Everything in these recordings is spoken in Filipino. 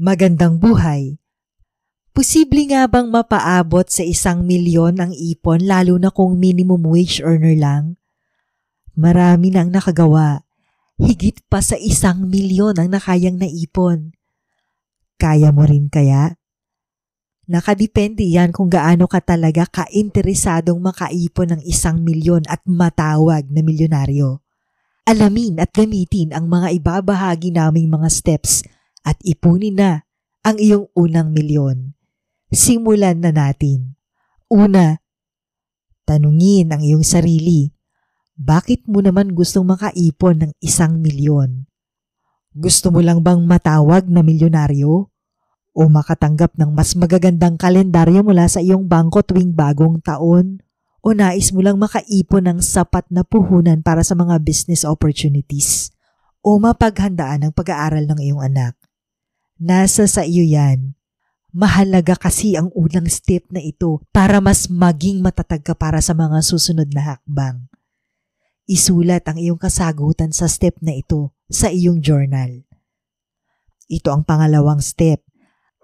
Magandang buhay. Posible nga bang mapaabot sa isang milyon ang ipon lalo na kung minimum wage earner lang? Marami na ang nakagawa. Higit pa sa isang milyon ang nakayang naipon. Kaya mo rin kaya? Nakadepende yan kung gaano ka talaga kainteresadong makaipon ng isang milyon at matawag na milyonaryo. Alamin at gamitin ang mga ibabahagi naming mga steps – at ipunin na ang iyong unang milyon. Simulan na natin. Una, tanungin ang iyong sarili, bakit mo naman gustong makaipon ng isang milyon? Gusto mo lang bang matawag na milyonaryo? O makatanggap ng mas magagandang kalendaryo mula sa iyong bangko tuwing bagong taon? O nais mo lang makaipon ng sapat na puhunan para sa mga business opportunities? O mapaghandaan ang pag-aaral ng iyong anak? Nasa sa iyo yan. Mahalaga kasi ang unang step na ito para mas maging matatag ka para sa mga susunod na hakbang. Isulat ang iyong kasagutan sa step na ito sa iyong journal. Ito ang pangalawang step.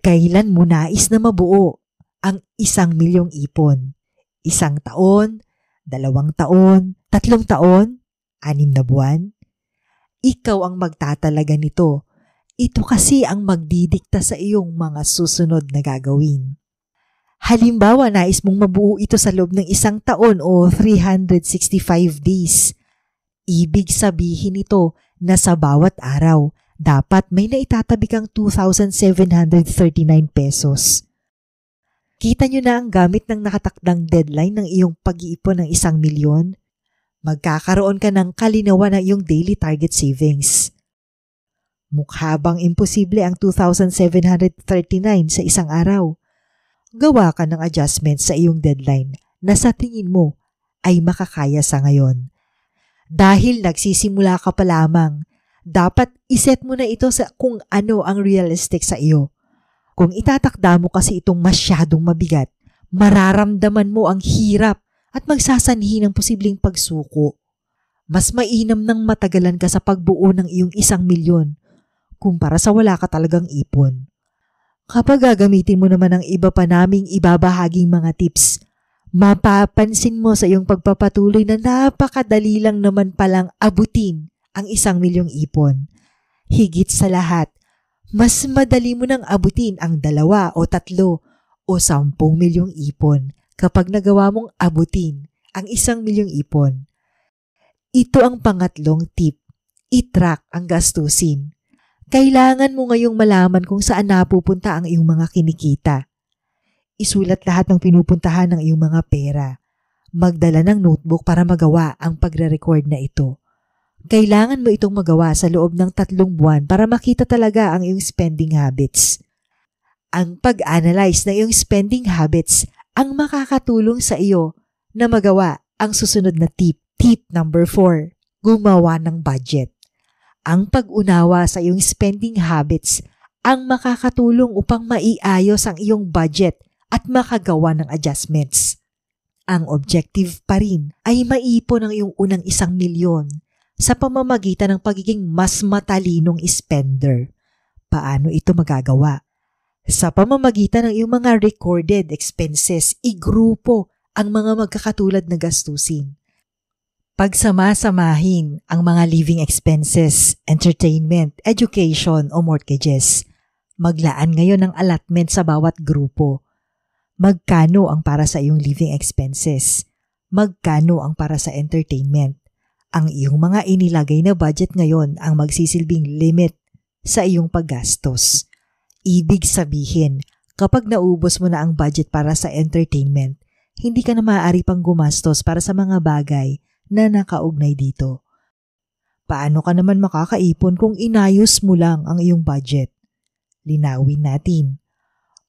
Kailan mo nais na mabuo ang isang milyong ipon? Isang taon, dalawang taon, tatlong taon, anim na buwan? Ikaw ang magtatalaga nito ito kasi ang magdidikta sa iyong mga susunod na gagawin. Halimbawa, nais mong mabuo ito sa loob ng isang taon o 365 days. Ibig sabihin ito na sa bawat araw, dapat may naitatabi kang 2,739 pesos. Kita nyo na ang gamit ng nakatakdang deadline ng iyong pag-iipon ng isang milyon? Magkakaroon ka ng kalinawan ng iyong daily target savings. Mukha bang imposible ang 2,739 sa isang araw? Gawa ka ng adjustment sa iyong deadline na sa tingin mo ay makakaya sa ngayon. Dahil nagsisimula ka pa lamang, dapat iset mo na ito sa kung ano ang realistic sa iyo. Kung itatakda mo kasi itong masyadong mabigat, mararamdaman mo ang hirap at magsasanhi ng posibleng pagsuko. Mas mainam ng matagalan ka sa pagbuo ng iyong isang milyon kumpara sa wala ka talagang ipon. Kapag gagamitin mo naman ang iba pa naming ibabahaging mga tips, mapapansin mo sa iyong pagpapatuloy na napakadali lang naman palang abutin ang isang milyong ipon. Higit sa lahat, mas madali mo nang abutin ang dalawa o tatlo o sampung milyong ipon kapag nagawa mong abutin ang isang milyong ipon. Ito ang pangatlong tip. I-track ang gastusin. Kailangan mo ngayong malaman kung saan napupunta ang iyong mga kinikita. Isulat lahat ng pinupuntahan ng iyong mga pera. Magdala ng notebook para magawa ang pagre-record na ito. Kailangan mo itong magawa sa loob ng tatlong buwan para makita talaga ang iyong spending habits. Ang pag-analyze ng iyong spending habits ang makakatulong sa iyo na magawa ang susunod na tip. Tip number 4, gumawa ng budget. Ang pag-unawa sa iyong spending habits ang makakatulong upang maiayos ang iyong budget at makagawa ng adjustments. Ang objective pa rin ay maipon ang iyong unang isang milyon sa pamamagitan ng pagiging mas matalinong spender. Paano ito magagawa? Sa pamamagitan ng iyong mga recorded expenses, igrupo ang mga magkakatulad na gastusin pagsama-samahin ang mga living expenses, entertainment, education o mortgages. Maglaan ngayon ng allotment sa bawat grupo. Magkano ang para sa iyong living expenses? Magkano ang para sa entertainment? Ang iyong mga inilagay na budget ngayon ang magsisilbing limit sa iyong paggastos. Ibig sabihin, kapag naubos mo na ang budget para sa entertainment, hindi ka na maaari pang gumastos para sa mga bagay na nakaugnay dito. Paano ka naman makakaipon kung inayos mo lang ang iyong budget? Linawin natin.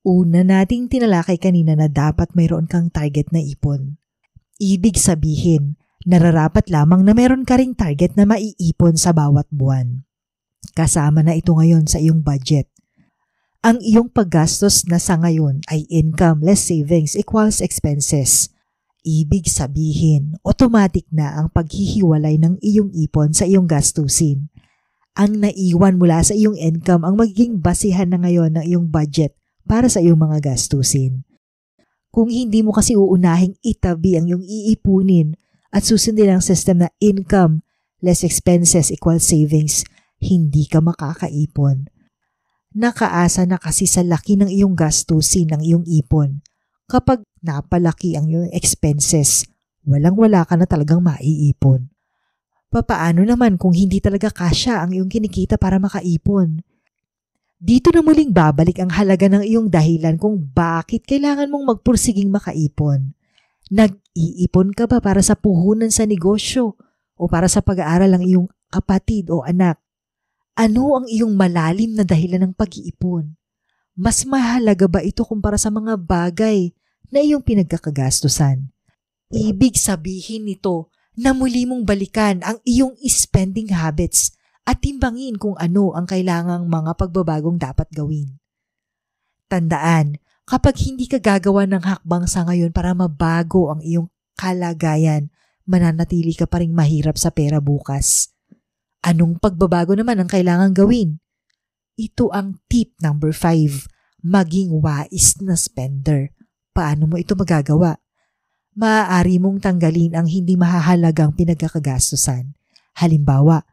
Una nating tinalakay kanina na dapat mayroon kang target na ipon. Ibig sabihin, nararapat lamang na mayroon ka ring target na maiipon sa bawat buwan. Kasama na ito ngayon sa iyong budget. Ang iyong paggastos na sa ngayon ay income less savings equals expenses ibig sabihin, automatic na ang paghihiwalay ng iyong ipon sa iyong gastusin. Ang naiwan mula sa iyong income ang magiging basihan na ngayon ng iyong budget para sa iyong mga gastusin. Kung hindi mo kasi uunahing itabi ang iyong iipunin at susundin ang system na income, less expenses equals savings, hindi ka makakaipon. Nakaasa na kasi sa laki ng iyong gastusin ang iyong ipon kapag napalaki ang iyong expenses, walang-wala ka na talagang maiipon. Papaano naman kung hindi talaga kasya ang iyong kinikita para makaipon? Dito na muling babalik ang halaga ng iyong dahilan kung bakit kailangan mong magpursiging makaipon. Nag-iipon ka ba para sa puhunan sa negosyo o para sa pag-aaral ng iyong kapatid o anak? Ano ang iyong malalim na dahilan ng pag-iipon? Mas mahalaga ba ito kumpara sa mga bagay na iyong pinagkakagastusan? Ibig sabihin nito na muli mong balikan ang iyong spending habits at timbangin kung ano ang kailangang mga pagbabagong dapat gawin. Tandaan, kapag hindi ka gagawa ng hakbang sa ngayon para mabago ang iyong kalagayan, mananatili ka pa rin mahirap sa pera bukas. Anong pagbabago naman ang kailangan gawin? Ito ang tip number 5. Maging wise na spender. Paano mo ito magagawa? Maaari mong tanggalin ang hindi mahahalagang pinagkakagastusan. Halimbawa,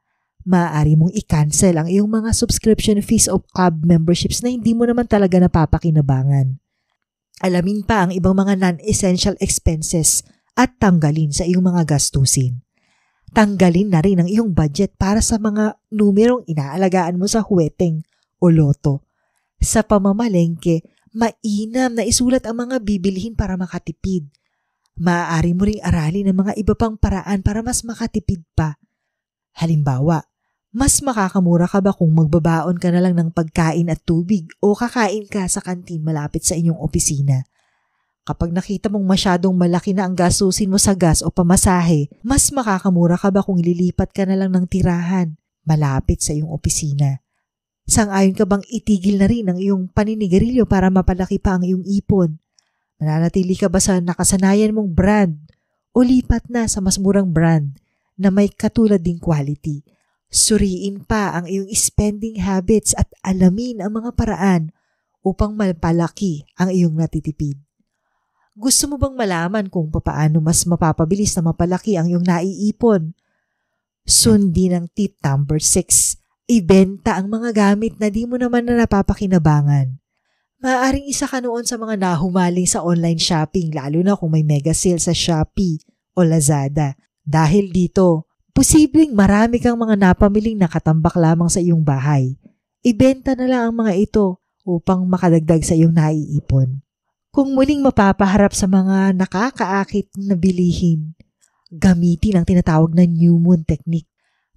maaari mong i-cancel ang iyong mga subscription fees o club memberships na hindi mo naman talaga napapakinabangan. Alamin pa ang ibang mga non-essential expenses at tanggalin sa iyong mga gastusin tanggalin na rin ang iyong budget para sa mga numerong inaalagaan mo sa huweteng o loto. Sa pamamalengke, mainam na isulat ang mga bibilihin para makatipid. Maaari mo ring aralin ang mga iba pang paraan para mas makatipid pa. Halimbawa, mas makakamura ka ba kung magbabaon ka na lang ng pagkain at tubig o kakain ka sa kantin malapit sa inyong opisina? Kapag nakita mong masyadong malaki na ang gastusin mo sa gas o pamasahe, mas makakamura ka ba kung lilipat ka na lang ng tirahan malapit sa iyong opisina? Sangayon ka bang itigil na rin ang iyong paninigarilyo para mapalaki pa ang iyong ipon? Mananatili ka ba sa nakasanayan mong brand o lipat na sa mas murang brand na may katulad ding quality? Suriin pa ang iyong spending habits at alamin ang mga paraan upang mapalaki ang iyong natitipid. Gusto mo bang malaman kung paano mas mapapabilis na mapalaki ang iyong naiipon? Sundin ang tip number 6 ibenta ang mga gamit na di mo naman na napapakinabangan. Maaaring isa ka noon sa mga nahumaling sa online shopping lalo na kung may mega sale sa Shopee o Lazada. Dahil dito, posibleng marami kang mga napamiling nakatambak lamang sa iyong bahay. Ibenta na lang ang mga ito upang makadagdag sa iyong naiipon. Kung muling mapapaharap sa mga nakakaakit na bilihin, gamitin ang tinatawag na new moon technique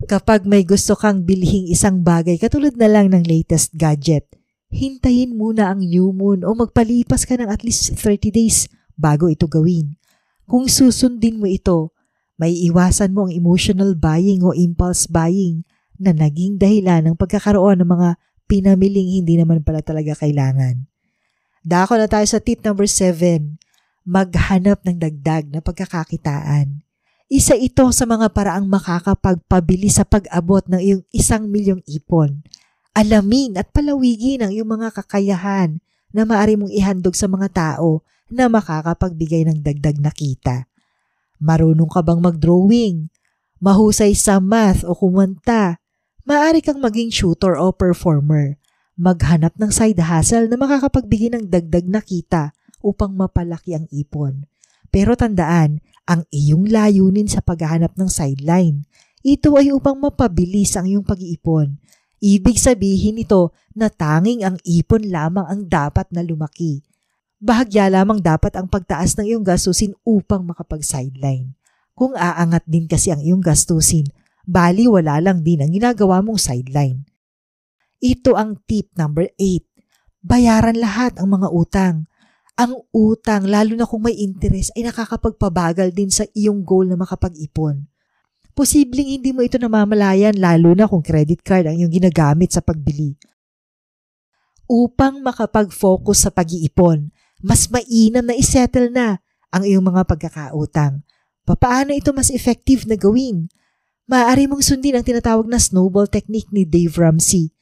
Kapag may gusto kang bilhing isang bagay katulad na lang ng latest gadget, hintayin muna ang new moon o magpalipas ka ng at least 30 days bago ito gawin. Kung susundin mo ito, may iwasan mo ang emotional buying o impulse buying na naging dahilan ng pagkakaroon ng mga pinamiling hindi naman pala talaga kailangan. Dako na tayo sa tip number 7, maghanap ng dagdag na pagkakakitaan. Isa ito sa mga paraang makakapagpabili sa pag-abot ng iyong isang milyong ipon. Alamin at palawigin ang iyong mga kakayahan na maaari mong ihandog sa mga tao na makakapagbigay ng dagdag na kita. Marunong ka bang mag-drawing? Mahusay sa math o kumanta? Maaari kang maging shooter o performer. Maghanap ng side hustle na makakapagbigay ng dagdag na kita upang mapalaki ang ipon. Pero tandaan, ang iyong layunin sa paghahanap ng sideline. Ito ay upang mapabilis ang iyong pag-iipon. Ibig sabihin ito na tanging ang ipon lamang ang dapat na lumaki. Bahagya lamang dapat ang pagtaas ng iyong gastusin upang makapag-sideline. Kung aangat din kasi ang iyong gastusin, bali wala lang din ang ginagawa mong sideline. Ito ang tip number 8. Bayaran lahat ang mga utang ang utang, lalo na kung may interest, ay nakakapagpabagal din sa iyong goal na makapag-ipon. Posibleng hindi mo ito namamalayan lalo na kung credit card ang iyong ginagamit sa pagbili. Upang makapag-focus sa pag-iipon, mas mainam na isettle na ang iyong mga pagkakautang. Paano ito mas effective na gawin? Maaari mong sundin ang tinatawag na snowball technique ni Dave Ramsey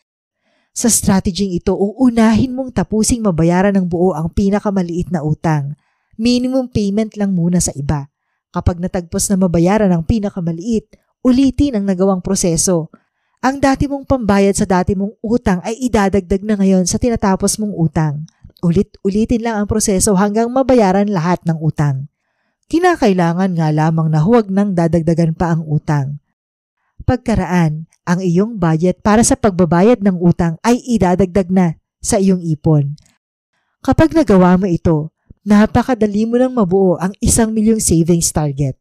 sa strategy ito, uunahin mong tapusing mabayaran ng buo ang pinakamaliit na utang. Minimum payment lang muna sa iba. Kapag natagpos na mabayaran ang pinakamaliit, ulitin ang nagawang proseso. Ang dati mong pambayad sa dati mong utang ay idadagdag na ngayon sa tinatapos mong utang. Ulit-ulitin lang ang proseso hanggang mabayaran lahat ng utang. Kinakailangan nga lamang na huwag nang dadagdagan pa ang utang. Pagkaraan, ang iyong budget para sa pagbabayad ng utang ay idadagdag na sa iyong ipon. Kapag nagawa mo ito, napakadali mo nang mabuo ang isang milyong savings target.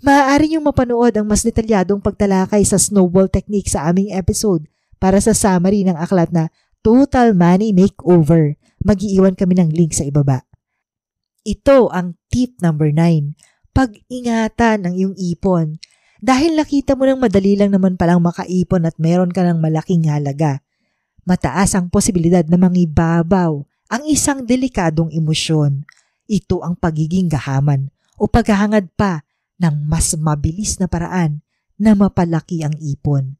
Maaari niyong mapanood ang mas detalyadong pagtalakay sa snowball technique sa aming episode para sa summary ng aklat na Total Money Makeover. Magiiwan kami ng link sa ibaba. Ito ang tip number 9. Pag-ingatan ang iyong ipon dahil nakita mo nang madali lang naman palang makaipon at meron ka ng malaking halaga, mataas ang posibilidad na mangibabaw ang isang delikadong emosyon. Ito ang pagiging gahaman o paghahangad pa ng mas mabilis na paraan na mapalaki ang ipon.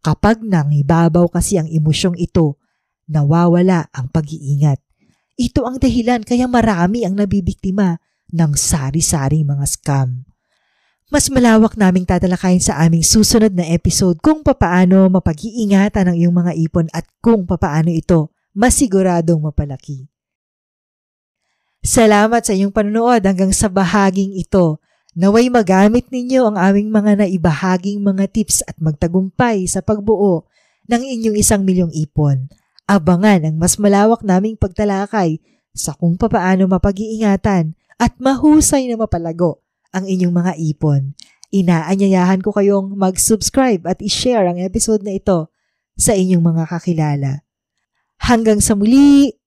Kapag nangibabaw kasi ang emosyong ito, nawawala ang pag-iingat. Ito ang dahilan kaya marami ang nabibiktima ng sari-saring mga scam. Mas malawak naming tatalakayin sa aming susunod na episode kung papaano mapag-iingatan ang iyong mga ipon at kung papaano ito masiguradong mapalaki. Salamat sa iyong panonood hanggang sa bahaging ito. Naway magamit ninyo ang aming mga naibahaging mga tips at magtagumpay sa pagbuo ng inyong isang milyong ipon. Abangan ang mas malawak naming pagtalakay sa kung papaano mapag-iingatan at mahusay na mapalago ang inyong mga ipon. Inaanyayahan ko kayong mag-subscribe at i-share ang episode na ito sa inyong mga kakilala. Hanggang sa muli!